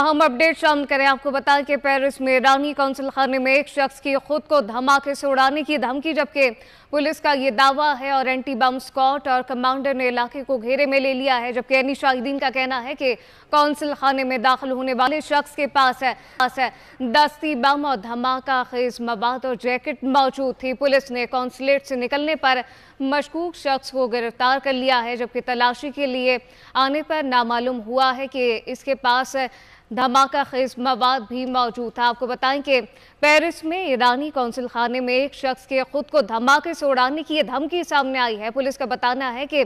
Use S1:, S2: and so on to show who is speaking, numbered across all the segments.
S1: अहम अपडेट शामिल करें आपको बताएं कि पेरिस में रानी कौंसिल खाने में एक शख्स की खुद को धमाके से उड़ाने की धमकी जबकि पुलिस का ये दावा है और एंटी बम स्कॉट और कमांडर ने इलाके को घेरे में ले लिया है जबकि अनी शाहिदीन का कहना है कि कौंसिल खाने में दाखिल होने वाले शख्स के पास है पास है दस्ती बम और धमाका खेज मवाद और जैकेट मौजूद थी पुलिस ने कौंसलेट से निकलने पर मशकूक शख्स को गिरफ्तार कर लिया है जबकि तलाशी के लिए आने पर नामालूम हुआ है कि इसके पास धमाका खेज मवाद भी मौजूद था आपको बताएं कि पेरिस में ईरानी कौंसिल खाने में एक शख्स के खुद को धमाके से उड़ाने की धमकी सामने आई है पुलिस का बताना है कि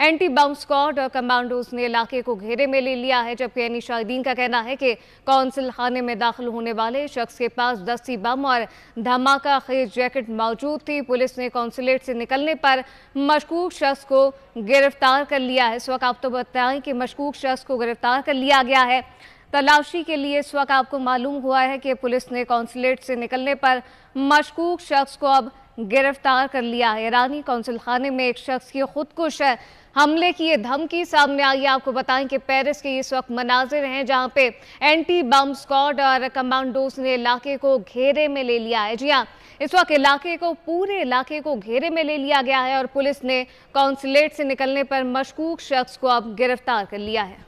S1: एंटी बम स्क्वाड और कमांडोज ने इलाके को घेरे में ले लिया है जबकि एनी शाहिदीन का कहना है कि कौंसिल खाने में दाखिल होने वाले शख्स के पास दस्ती बम और धमाका खेज जैकेट मौजूद थी पुलिस ने कौंसुलेट से निकलने पर मशकूक शख्स को गिरफ्तार कर लिया है इस वक्त आप तो बताएं कि मशकूक शख्स को गिरफ्तार कर लिया गया है तलाशी के लिए इस वक्त आपको मालूम हुआ है कि पुलिस ने कौंसुलेट से निकलने पर मशकूक शख्स को अब गिरफ्तार कर लिया है ईरानी कौंसिल खाने में एक शख्स की खुदकुश हमले की ये धमकी सामने आई है आपको बताएं कि पेरिस के इस वक्त मनाजिर हैं जहां पे एंटी बम स्क्वाड और कमांडोज ने इलाके को घेरे में ले लिया है जी हाँ इस वक्त इलाके को पूरे इलाके को घेरे में ले लिया गया है और पुलिस ने कौंसुलेट से निकलने पर मशकूक शख्स को अब गिरफ्तार कर लिया है